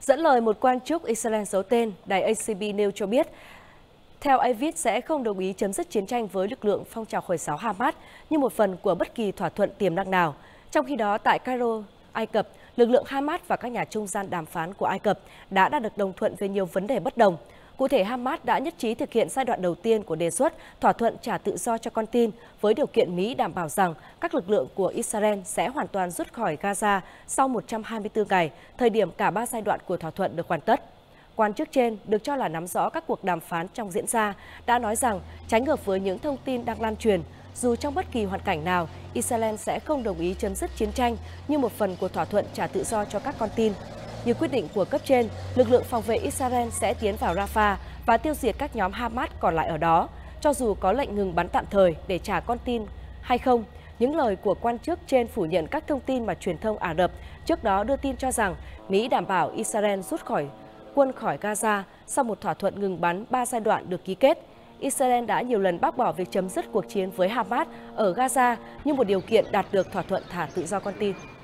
Dẫn lời một quan chức Israel giấu tên, đài ACB nêu cho biết, theo Avid sẽ không đồng ý chấm dứt chiến tranh với lực lượng phong trào Hồi giáo Hamas như một phần của bất kỳ thỏa thuận tiềm năng nào. Trong khi đó, tại Cairo, Ai Cập, lực lượng Hamas và các nhà trung gian đàm phán của Ai Cập đã đạt được đồng thuận về nhiều vấn đề bất đồng. Cụ thể, Hamas đã nhất trí thực hiện giai đoạn đầu tiên của đề xuất thỏa thuận trả tự do cho con tin với điều kiện Mỹ đảm bảo rằng các lực lượng của Israel sẽ hoàn toàn rút khỏi Gaza sau 124 ngày, thời điểm cả ba giai đoạn của thỏa thuận được hoàn tất. Quan chức trên được cho là nắm rõ các cuộc đàm phán trong diễn ra đã nói rằng tránh ngược với những thông tin đang lan truyền, dù trong bất kỳ hoàn cảnh nào, Israel sẽ không đồng ý chấm dứt chiến tranh như một phần của thỏa thuận trả tự do cho các con tin như quyết định của cấp trên, lực lượng phòng vệ Israel sẽ tiến vào Rafah và tiêu diệt các nhóm Hamas còn lại ở đó, cho dù có lệnh ngừng bắn tạm thời để trả con tin hay không. Những lời của quan chức trên phủ nhận các thông tin mà truyền thông Ả Rập trước đó đưa tin cho rằng Mỹ đảm bảo Israel rút khỏi quân khỏi Gaza sau một thỏa thuận ngừng bắn 3 giai đoạn được ký kết. Israel đã nhiều lần bác bỏ việc chấm dứt cuộc chiến với Hamas ở Gaza như một điều kiện đạt được thỏa thuận thả tự do con tin.